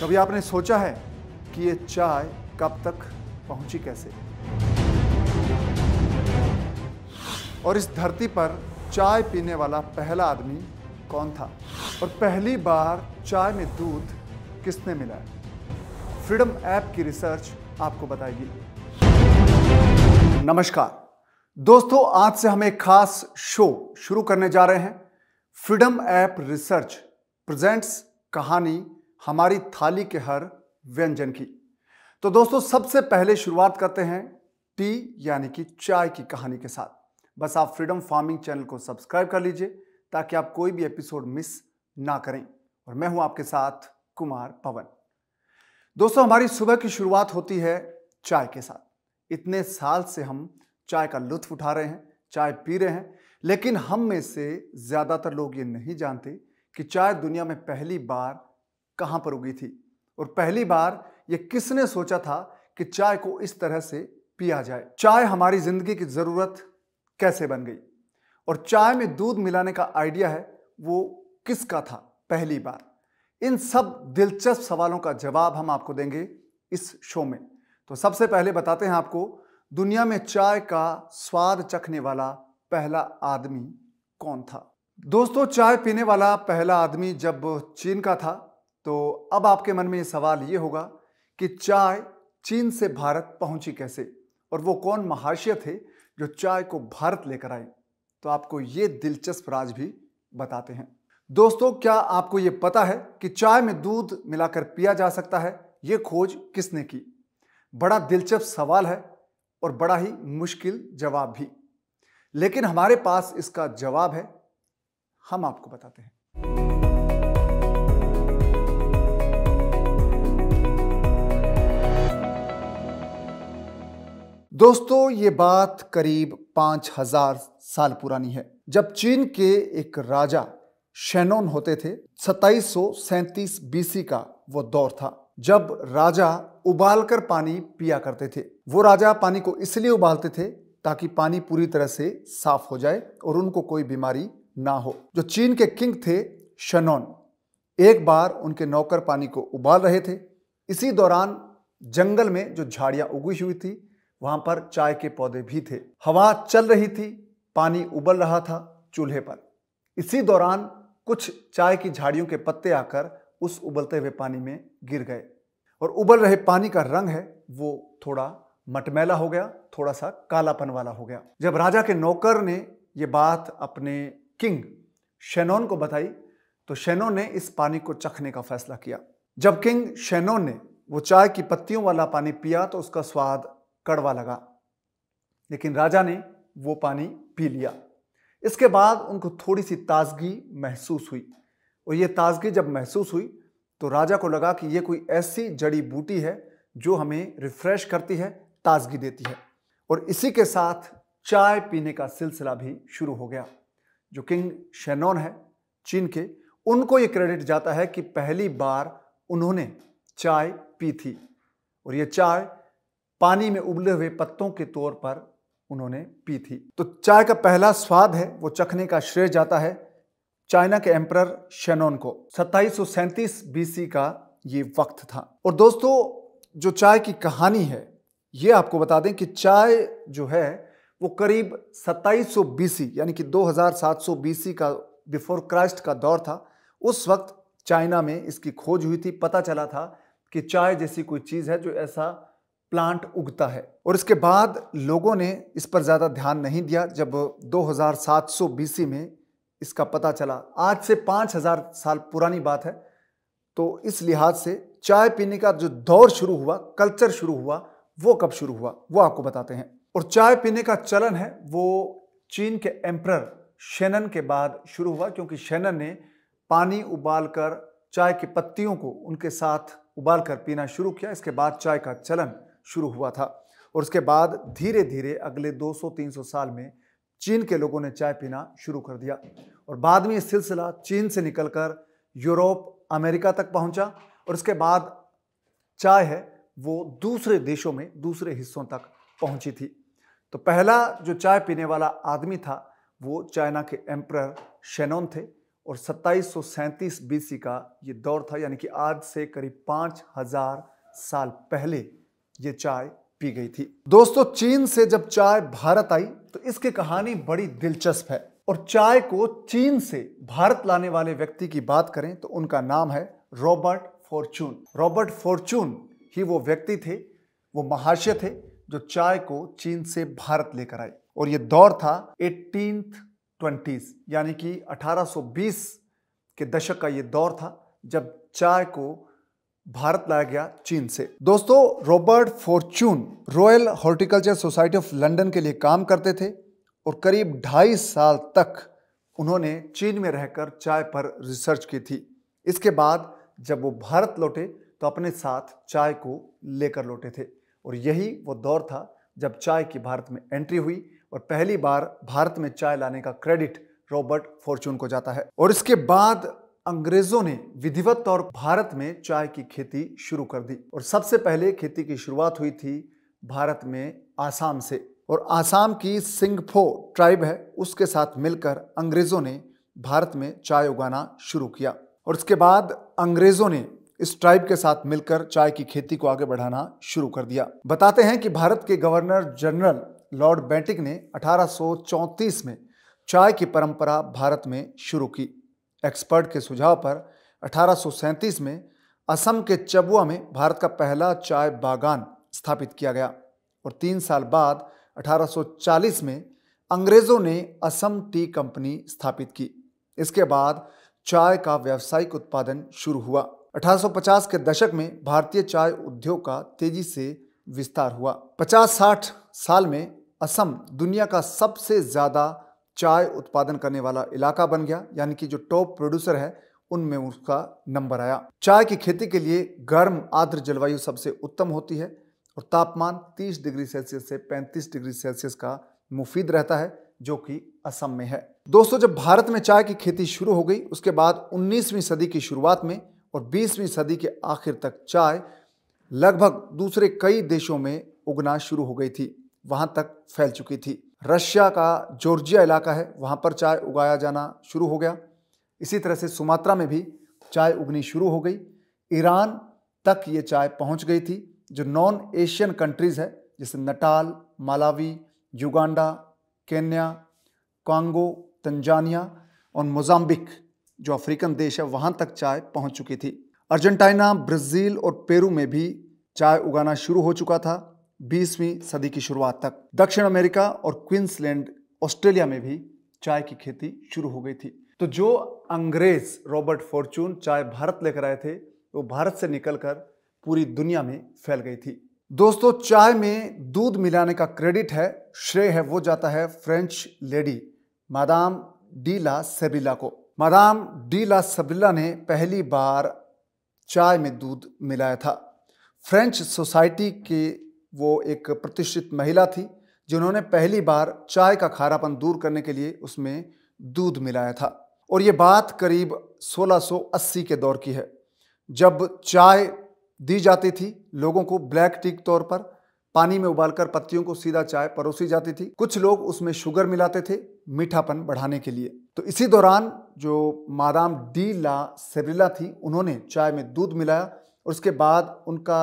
कभी आपने सोचा है कि ये चाय कब तक पहुंची कैसे और इस धरती पर चाय पीने वाला पहला आदमी कौन था और पहली बार चाय में दूध किसने मिला फ्रीडम ऐप की रिसर्च आपको बताएगी नमस्कार दोस्तों आज से हम एक खास शो शुरू करने जा रहे हैं फ्रीडम ऐप रिसर्च प्रेजेंट्स कहानी हमारी थाली के हर व्यंजन की तो दोस्तों सबसे पहले शुरुआत करते हैं टी यानी कि चाय की कहानी के साथ बस आप फ्रीडम फार्मिंग चैनल को सब्सक्राइब कर लीजिए ताकि आप कोई भी एपिसोड मिस ना करें और मैं हूं आपके साथ कुमार पवन दोस्तों हमारी सुबह की शुरुआत होती है चाय के साथ इतने साल से हम चाय का लुत्फ उठा रहे हैं चाय पी रहे हैं लेकिन हम में से ज़्यादातर लोग ये नहीं जानते कि चाय दुनिया में पहली बार कहाँ पर उगी थी और पहली बार ये किसने सोचा था कि चाय को इस तरह से पिया जाए चाय हमारी ज़िंदगी की ज़रूरत कैसे बन गई और चाय में दूध मिलाने का आइडिया है वो किसका था पहली बार इन सब दिलचस्प सवालों का जवाब हम आपको देंगे इस शो में तो सबसे पहले बताते हैं आपको दुनिया में चाय का स्वाद चखने वाला पहला आदमी कौन था दोस्तों चाय पीने वाला पहला आदमी जब चीन का था तो अब आपके मन में सवाल ये होगा कि चाय चीन से भारत पहुंची कैसे और वो कौन महाशय थे जो चाय को भारत लेकर आए तो आपको ये दिलचस्प राज भी बताते हैं दोस्तों क्या आपको ये पता है कि चाय में दूध मिलाकर पिया जा सकता है ये खोज किसने की बड़ा दिलचस्प सवाल है और बड़ा ही मुश्किल जवाब भी लेकिन हमारे पास इसका जवाब है हम आपको बताते हैं दोस्तों ये बात करीब पांच हजार साल पुरानी है जब चीन के एक राजा शेनोन होते थे सताइस सौ बीसी का वो दौर था जब राजा उबालकर पानी पिया करते थे वो राजा पानी को इसलिए उबालते थे ताकि पानी पूरी तरह से साफ हो जाए और उनको कोई बीमारी ना हो जो चीन के किंग थे शनोन एक बार उनके नौकर पानी को उबाल रहे थे इसी दौरान जंगल में जो झाड़ियां उगी हुई थी वहां पर चाय के पौधे भी थे हवा चल रही थी पानी उबल रहा था चूल्हे पर इसी दौरान कुछ चाय की झाड़ियों के पत्ते आकर उस उबलते हुए पानी में गिर गए और उबल रहे पानी का रंग है वो थोड़ा मटमैला हो गया थोड़ा सा कालापन वाला हो गया जब राजा के नौकर ने ये बात अपने किंग शेनोन को बताई तो शेनोन ने इस पानी को चखने का फैसला किया जब किंग शेनोन ने वो चाय की पत्तियों वाला पानी पिया तो उसका स्वाद कड़वा लगा लेकिन राजा ने वो पानी पी लिया इसके बाद उनको थोड़ी सी ताजगी महसूस हुई और ये ताजगी जब महसूस हुई तो राजा को लगा कि ये कोई ऐसी जड़ी बूटी है जो हमें रिफ्रेश करती है ताजगी देती है और इसी के साथ चाय पीने का सिलसिला भी शुरू हो गया जो किंग शेनोन है चीन के उनको ये क्रेडिट जाता है कि पहली बार उन्होंने चाय पी थी और ये चाय पानी में उबले हुए पत्तों के तौर पर उन्होंने पी थी तो चाय का पहला स्वाद है वो चखने का श्रेय जाता है चाइना के एम्पर शेनोन को सत्ताईस बीसी का ये वक्त था और दोस्तों जो चाय की कहानी है ये आपको बता दें कि चाय जो है वो करीब 2700 बीसी यानी कि 2700 बीसी का बिफोर क्राइस्ट का दौर था उस वक्त चाइना में इसकी खोज हुई थी पता चला था कि चाय जैसी कोई चीज़ है जो ऐसा प्लांट उगता है और इसके बाद लोगों ने इस पर ज़्यादा ध्यान नहीं दिया जब 2700 बीसी में इसका पता चला आज से 5000 साल पुरानी बात है तो इस लिहाज से चाय पीने का जो दौर शुरू हुआ कल्चर शुरू हुआ वो कब शुरू हुआ वो आपको बताते हैं और चाय पीने का चलन है वो चीन के एम्प्रर शेनन के बाद शुरू हुआ क्योंकि शेनन ने पानी उबालकर चाय की पत्तियों को उनके साथ उबालकर पीना शुरू किया इसके बाद चाय का चलन शुरू हुआ था और उसके बाद धीरे धीरे अगले 200-300 साल में चीन के लोगों ने चाय पीना शुरू कर दिया और बाद में ये सिलसिला चीन से निकलकर यूरोप अमेरिका तक पहुंचा और उसके बाद चाय है वो दूसरे देशों में दूसरे हिस्सों तक पहुंची थी तो पहला जो चाय पीने वाला आदमी था वो चाइना के एम्प्रर शेनोन थे और सत्ताईस सौ का ये दौर था यानी कि आज से करीब पाँच हजार साल पहले ये चाय पी गई थी दोस्तों चीन से जब चाय भारत आई तो इसकी कहानी बड़ी दिलचस्प है और चाय को चीन से भारत लाने वाले व्यक्ति की बात करें तो उनका नाम है रॉबर्ट फॉर्चून रॉबर्ट फॉर्चून ही वो व्यक्ति थे वो महाशय थे जो चाय को चीन से भारत लेकर आए और ये दौर था एटीन ट्वेंटीज यानी कि 1820 के दशक का ये दौर था जब चाय को भारत लाया गया चीन से दोस्तों Robert Fortune Royal Horticulture Society of London के लिए काम करते थे और करीब ढाई साल तक उन्होंने चीन में रहकर चाय पर रिसर्च की थी इसके बाद जब वो भारत लौटे तो अपने साथ चाय को लेकर लौटे थे और यही वो दौर था जब चाय की भारत में एंट्री हुई और पहली बार भारत में चाय लाने का क्रेडिट रॉबर्ट फॉर्चून को जाता है और इसके बाद अंग्रेजों ने विधिवत तौर भारत में चाय की खेती शुरू कर दी और सबसे पहले खेती की शुरुआत हुई थी भारत में आसाम से और आसाम की सिंगफो ट्राइब है उसके साथ मिलकर अंग्रेजों ने भारत में चाय उगाना शुरू किया और उसके बाद अंग्रेजों ने इस ट्राइब के साथ मिलकर चाय की खेती को आगे बढ़ाना शुरू कर दिया बताते हैं कि भारत के गवर्नर जनरल लॉर्ड बेंटिक ने 1834 में चाय की परंपरा भारत में शुरू की एक्सपर्ट के सुझाव पर अठारह में असम के चबुआ में भारत का पहला चाय बागान स्थापित किया गया और तीन साल बाद 1840 में अंग्रेज़ों ने असम टी कंपनी स्थापित की इसके बाद चाय का व्यावसायिक उत्पादन शुरू हुआ 1850 के दशक में भारतीय चाय उद्योग का तेजी से विस्तार हुआ 50-60 साल में असम दुनिया का सबसे ज़्यादा चाय उत्पादन करने वाला इलाका बन गया यानी कि जो टॉप प्रोड्यूसर है उनमें उसका नंबर आया चाय की खेती के लिए गर्म आर्द्र जलवायु सबसे उत्तम होती है और तापमान 30 डिग्री सेल्सियस से 35 डिग्री सेल्सियस का मुफीद रहता है जो कि असम में है दोस्तों जब भारत में चाय की खेती शुरू हो गई उसके बाद 19वीं सदी की शुरुआत में और 20वीं सदी के आखिर तक चाय लगभग दूसरे कई देशों में उगना शुरू हो गई थी वहाँ तक फैल चुकी थी रशिया का जॉर्जिया इलाका है वहाँ पर चाय उगाया जाना शुरू हो गया इसी तरह से सुमात्रा में भी चाय उगनी शुरू हो गई ईरान तक ये चाय पहुँच गई थी जो नॉन एशियन कंट्रीज़ है जैसे Natal Malawi Uganda Kenya Congo Tanzania और मोजाम्बिक जो अफ्रीकन देश है वहाँ तक चाय पहुँच चुकी थी अर्जेंटाइना ब्राज़ील और पेरू में भी चाय उगाना शुरू हो चुका था बीसवीं सदी की शुरुआत तक दक्षिण अमेरिका और क्वींसलैंड ऑस्ट्रेलिया में भी चाय की खेती शुरू हो गई थी तो जो अंग्रेज रॉबर्ट फॉर्चून चाय भारत लेकर आए थे वो भारत से निकलकर पूरी दुनिया में फैल गई थी दोस्तों चाय में दूध मिलाने का क्रेडिट है श्रेय है वो जाता है फ्रेंच लेडी मादाम डीला सेबिला को मादाम डी ला सेबिला ने पहली बार चाय में दूध मिलाया था फ्रेंच सोसाइटी के वो एक प्रतिष्ठित महिला थी जिन्होंने पहली बार चाय का खारापन दूर करने के लिए उसमें दूध मिलाया था और ये बात करीब 1680 के दौर की है जब चाय दी जाती थी लोगों को ब्लैक टी के तौर पर पानी में उबालकर पत्तियों को सीधा चाय परोसी जाती थी कुछ लोग उसमें शुगर मिलाते थे मीठापन बढ़ाने के लिए तो इसी दौरान जो मादाम डी ला सेब्रिला थी उन्होंने चाय में दूध मिलाया और उसके बाद उनका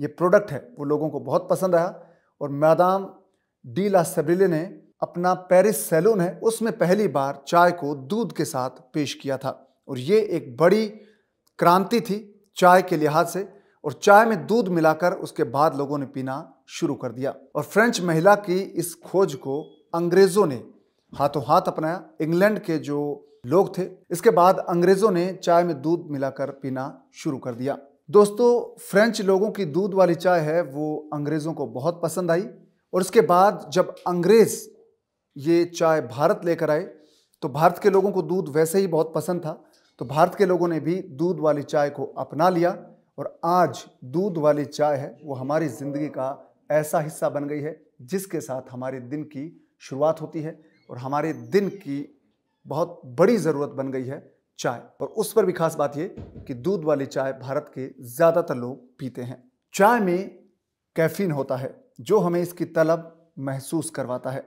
ये प्रोडक्ट है वो लोगों को बहुत पसंद आया और मैदाम डी ला सेब्रिले ने अपना पेरिस सैलून है उसमें पहली बार चाय को दूध के साथ पेश किया था और ये एक बड़ी क्रांति थी चाय के लिहाज से और चाय में दूध मिलाकर उसके बाद लोगों ने पीना शुरू कर दिया और फ्रेंच महिला की इस खोज को अंग्रेज़ों ने हाथों हाथ अपनाया इंग्लैंड के जो लोग थे इसके बाद अंग्रेज़ों ने चाय में दूध मिलाकर पीना शुरू कर दिया दोस्तों फ्रेंच लोगों की दूध वाली चाय है वो अंग्रेज़ों को बहुत पसंद आई और उसके बाद जब अंग्रेज़ ये चाय भारत लेकर आए तो भारत के लोगों को दूध वैसे ही बहुत पसंद था तो भारत के लोगों ने भी दूध वाली चाय को अपना लिया और आज दूध वाली चाय है वो हमारी ज़िंदगी का ऐसा हिस्सा बन गई है जिसके साथ हमारे दिन की शुरुआत होती है और हमारे दिन की बहुत बड़ी ज़रूरत बन गई है चाय पर उस पर भी खास बात यह कि दूध वाली चाय भारत के ज़्यादातर लोग पीते हैं चाय में कैफीन होता है जो हमें इसकी तलब महसूस करवाता है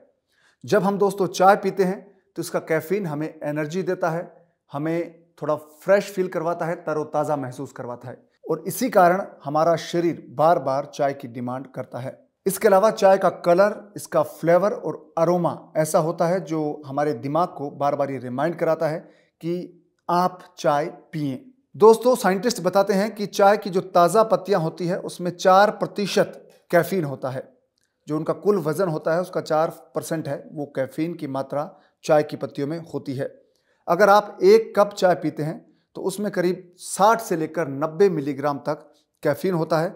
जब हम दोस्तों चाय पीते हैं तो इसका कैफीन हमें एनर्जी देता है हमें थोड़ा फ्रेश फील करवाता है तरोताज़ा महसूस करवाता है और इसी कारण हमारा शरीर बार बार चाय की डिमांड करता है इसके अलावा चाय का कलर इसका फ्लेवर और अरोमा ऐसा होता है जो हमारे दिमाग को बार बार ये रिमाइंड कराता है कि आप चाय पिए दोस्तों साइंटिस्ट बताते हैं कि चाय की जो ताज़ा पत्तियां होती है उसमें चार प्रतिशत कैफीन होता है जो उनका कुल वजन होता है उसका चार परसेंट है वो कैफीन की मात्रा चाय की पत्तियों में होती है अगर आप एक कप चाय पीते हैं तो उसमें करीब 60 से लेकर 90 मिलीग्राम तक कैफीन होता है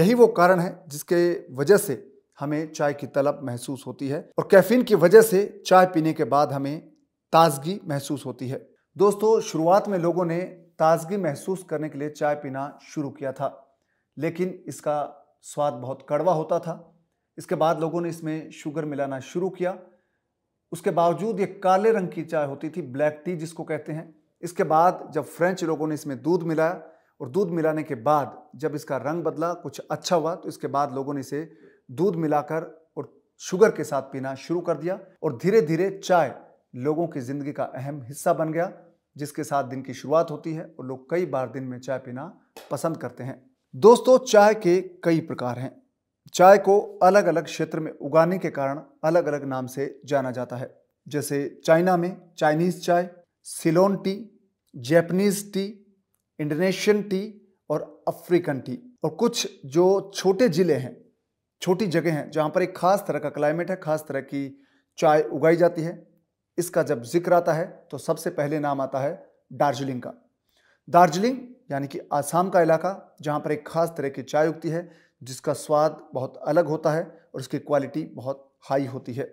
यही वो कारण है जिसके वजह से हमें चाय की तलब महसूस होती है और कैफीन की वजह से चाय पीने के बाद हमें ताजगी महसूस होती है दोस्तों शुरुआत में लोगों ने ताजगी महसूस करने के लिए चाय पीना शुरू किया था लेकिन इसका स्वाद बहुत कड़वा होता था इसके बाद लोगों ने इसमें शुगर मिलाना शुरू किया उसके बावजूद ये काले रंग की चाय होती थी ब्लैक टी जिसको कहते हैं इसके बाद जब फ्रेंच लोगों ने इसमें दूध मिलाया और दूध मिलाने के बाद जब इसका रंग बदला कुछ अच्छा हुआ तो इसके बाद लोगों ने इसे दूध मिलाकर और शुगर के साथ पीना शुरू कर दिया और धीरे धीरे चाय लोगों की ज़िंदगी का अहम हिस्सा बन गया जिसके साथ दिन की शुरुआत होती है और लोग कई बार दिन में चाय पीना पसंद करते हैं दोस्तों चाय के कई प्रकार हैं चाय को अलग अलग क्षेत्र में उगाने के कारण अलग अलग नाम से जाना जाता है जैसे चाइना में चाइनीज़ चाय Ceylon tea Japanese tea Indonesian tea और अफ्रीकन टी और कुछ जो छोटे ज़िले हैं छोटी जगह हैं जहाँ पर एक ख़ास तरह का क्लाइमेट है ख़ास तरह की चाय उगाई जाती है इसका जब जिक्र आता है तो सबसे पहले नाम आता है दार्जिलिंग का दार्जिलिंग यानी कि आसाम का इलाका जहाँ पर एक खास तरह की चाय उगती है जिसका स्वाद बहुत अलग होता है और उसकी क्वालिटी बहुत हाई होती है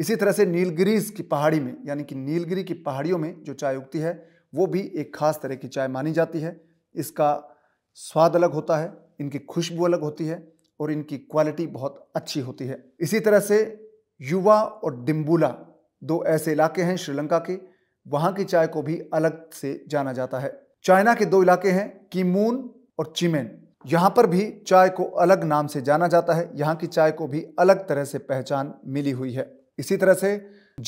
इसी तरह से नीलगिरीज की पहाड़ी में यानी कि नीलगिरी की पहाड़ियों में जो चाय उगती है वो भी एक खास तरह की चाय मानी जाती है इसका स्वाद अलग होता है इनकी खुशबू अलग होती है और इनकी क्वालिटी बहुत अच्छी होती है इसी तरह से युवा और डिम्बूला दो ऐसे इलाके हैं श्रीलंका के वहां की चाय को भी अलग से जाना जाता है चाइना के दो इलाके हैं किमून और चिमेन यहाँ पर भी चाय को अलग नाम से जाना जाता है यहाँ की चाय को भी अलग तरह से पहचान मिली हुई है इसी तरह से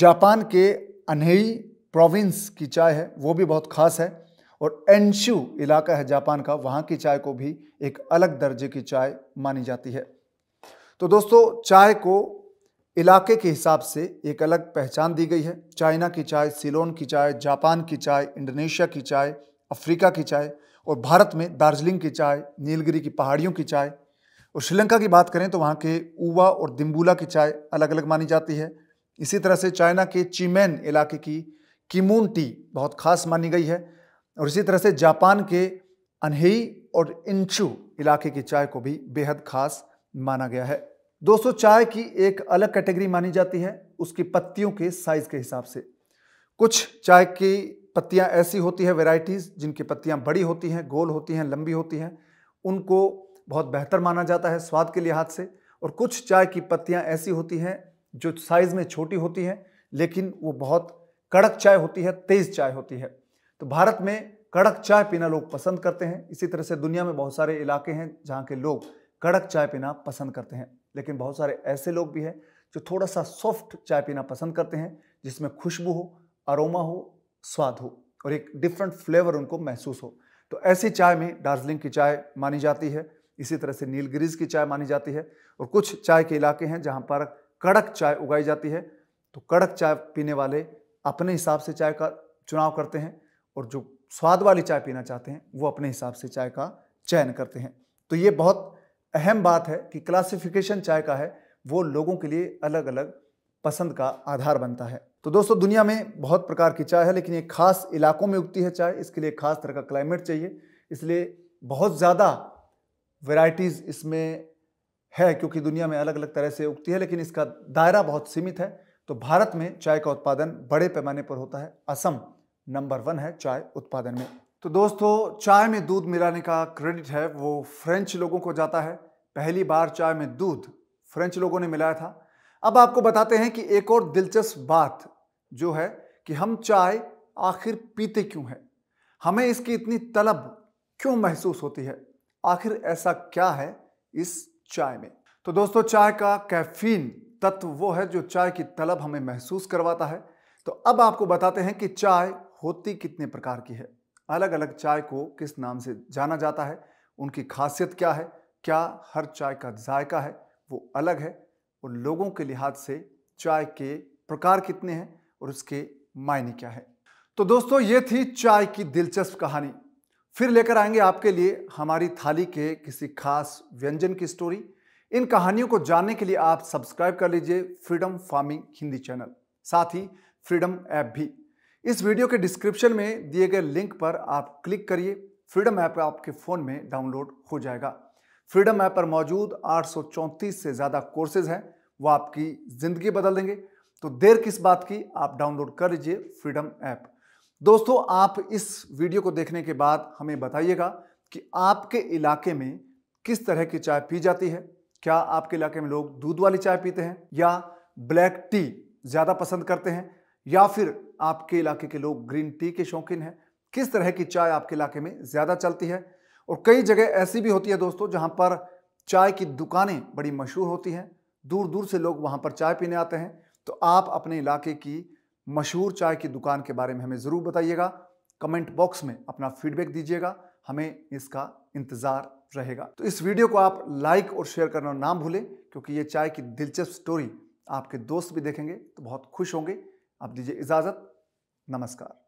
जापान के अनहेई प्रोविंस की चाय है वो भी बहुत खास है और एनशू इलाका है जापान का वहाँ की चाय को भी एक अलग दर्जे की चाय मानी जाती है तो दोस्तों चाय को इलाके के हिसाब से एक अलग पहचान दी गई है चाइना की चाय सिलोन की चाय जापान की चाय इंडोनेशिया की चाय अफ्रीका की चाय और भारत में दार्जिलिंग की चाय नीलगिरी की पहाड़ियों की चाय और श्रीलंका की बात करें तो वहाँ के ऊवा और दिम्बूला की चाय अलग अलग मानी जाती है इसी तरह से चाइना के चीमैन इलाके की किमून टी बहुत खास मानी गई है और इसी तरह से जापान के अनहेई और इंचू इलाके की चाय को भी बेहद खास माना गया है दोस्तों चाय की एक अलग कैटेगरी मानी जाती है उसकी पत्तियों के साइज के हिसाब से कुछ चाय की पत्तियां ऐसी होती है वेराइटीज़ जिनकी पत्तियां बड़ी होती हैं गोल होती हैं लंबी होती हैं उनको बहुत बेहतर माना जाता है स्वाद के लिहाज से और कुछ चाय की पत्तियां ऐसी होती हैं जो साइज़ में छोटी होती हैं लेकिन वो बहुत कड़क चाय होती है तेज़ चाय होती है तो भारत में कड़क चाय पीना लोग पसंद करते हैं इसी तरह से दुनिया में बहुत सारे इलाके हैं जहाँ के लोग कड़क चाय पीना पसंद करते हैं लेकिन बहुत सारे ऐसे लोग भी हैं जो थोड़ा सा सॉफ्ट चाय पीना पसंद करते हैं जिसमें खुशबू हो अरोमा हो स्वाद हो और एक डिफरेंट फ्लेवर उनको महसूस हो तो ऐसी चाय में दार्जिलिंग की चाय मानी जाती है इसी तरह से नीलगिरीज की चाय मानी जाती है और कुछ चाय के इलाके हैं जहाँ पर कड़क चाय उगाई जाती है तो कड़क चाय पीने वाले अपने हिसाब से चाय का चुनाव करते हैं और जो स्वाद वाली चाय पीना चाहते हैं वो अपने हिसाब से चाय का चयन करते हैं तो ये बहुत अहम बात है कि क्लासिफिकेशन चाय का है वो लोगों के लिए अलग अलग पसंद का आधार बनता है तो दोस्तों दुनिया में बहुत प्रकार की चाय है लेकिन ये खास इलाकों में उगती है चाय इसके लिए खास तरह का क्लाइमेट चाहिए इसलिए बहुत ज़्यादा वेराइटीज़ इसमें है क्योंकि दुनिया में अलग अलग तरह से उगती है लेकिन इसका दायरा बहुत सीमित है तो भारत में चाय का उत्पादन बड़े पैमाने पर होता है असम नंबर वन है चाय उत्पादन में तो दोस्तों चाय में दूध मिलाने का क्रेडिट है वो फ्रेंच लोगों को जाता है पहली बार चाय में दूध फ्रेंच लोगों ने मिलाया था अब आपको बताते हैं कि एक और दिलचस्प बात जो है कि हम चाय आखिर पीते क्यों हैं हमें इसकी इतनी तलब क्यों महसूस होती है आखिर ऐसा क्या है इस चाय में तो दोस्तों चाय का कैफीन तत्व वो है जो चाय की तलब हमें महसूस करवाता है तो अब आपको बताते हैं कि चाय होती कितने प्रकार की है अलग अलग चाय को किस नाम से जाना जाता है उनकी खासियत क्या है क्या हर चाय का जायका है वो अलग है और लोगों के लिहाज से चाय के प्रकार कितने हैं और उसके मायने क्या है तो दोस्तों ये थी चाय की दिलचस्प कहानी फिर लेकर आएंगे आपके लिए हमारी थाली के किसी खास व्यंजन की स्टोरी इन कहानियों को जानने के लिए आप सब्सक्राइब कर लीजिए फ्रीडम फार्मिंग हिंदी चैनल साथ ही फ्रीडम ऐप भी इस वीडियो के डिस्क्रिप्शन में दिए गए लिंक पर आप क्लिक करिए फ्रीडम ऐप आपके फ़ोन में डाउनलोड हो जाएगा फ्रीडम ऐप पर मौजूद 834 से ज़्यादा कोर्सेज हैं वो आपकी ज़िंदगी बदल देंगे तो देर किस बात की आप डाउनलोड कर लीजिए फ्रीडम ऐप दोस्तों आप इस वीडियो को देखने के बाद हमें बताइएगा कि आपके इलाके में किस तरह की चाय पी जाती है क्या आपके इलाके में लोग दूध वाली चाय पीते हैं या ब्लैक टी ज़्यादा पसंद करते हैं या फिर आपके इलाके के लोग ग्रीन टी के शौकीन हैं किस तरह की चाय आपके इलाके में ज़्यादा चलती है और कई जगह ऐसी भी होती है दोस्तों जहाँ पर चाय की दुकानें बड़ी मशहूर होती हैं दूर दूर से लोग वहाँ पर चाय पीने आते हैं तो आप अपने इलाके की मशहूर चाय की दुकान के बारे में हमें ज़रूर बताइएगा कमेंट बॉक्स में अपना फीडबैक दीजिएगा हमें इसका इंतज़ार रहेगा तो इस वीडियो को आप लाइक और शेयर करना ना भूलें क्योंकि ये चाय की दिलचस्प स्टोरी आपके दोस्त भी देखेंगे तो बहुत खुश होंगे आप दीजिए इजाज़त नमस्कार